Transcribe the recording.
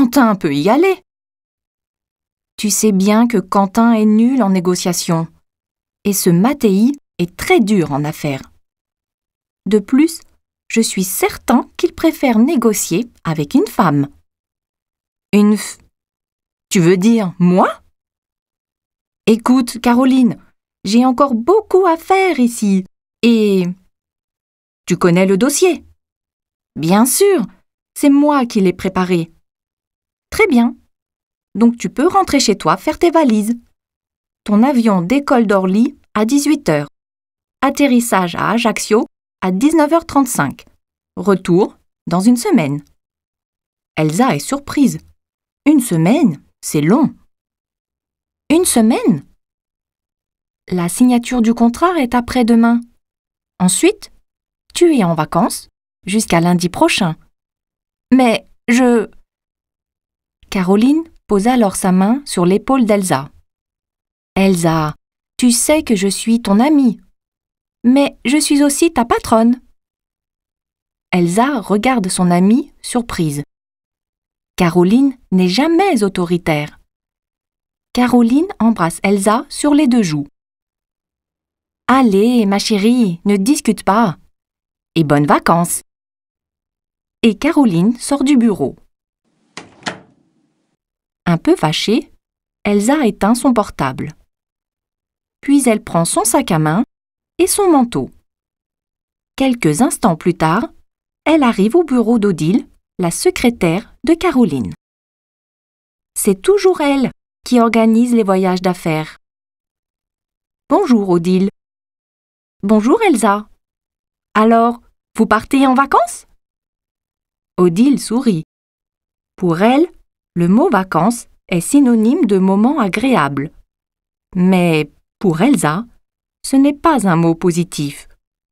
Quentin peut y aller. Tu sais bien que Quentin est nul en négociation. Et ce Matéi est très dur en affaires. De plus, je suis certain qu'il préfère négocier avec une femme. Une f... Tu veux dire moi Écoute, Caroline, j'ai encore beaucoup à faire ici. Et... Tu connais le dossier Bien sûr, c'est moi qui l'ai préparé. Très bien. Donc tu peux rentrer chez toi faire tes valises. Ton avion décolle d'Orly à 18h. Atterrissage à Ajaccio à 19h35. Retour dans une semaine. Elsa est surprise. Une semaine, c'est long. Une semaine La signature du contrat est après-demain. Ensuite, tu es en vacances jusqu'à lundi prochain. Mais je... Caroline posa alors sa main sur l'épaule d'Elsa. Elsa, tu sais que je suis ton amie, mais je suis aussi ta patronne. Elsa regarde son amie, surprise. Caroline n'est jamais autoritaire. Caroline embrasse Elsa sur les deux joues. Allez, ma chérie, ne discute pas. Et bonnes vacances. Et Caroline sort du bureau. Un peu fâchée, Elsa éteint son portable. Puis elle prend son sac à main et son manteau. Quelques instants plus tard, elle arrive au bureau d'Odile, la secrétaire de Caroline. C'est toujours elle qui organise les voyages d'affaires. Bonjour Odile. Bonjour Elsa. Alors, vous partez en vacances Odile sourit. Pour elle, le mot vacances est synonyme de moment agréable. Mais pour Elsa, ce n'est pas un mot positif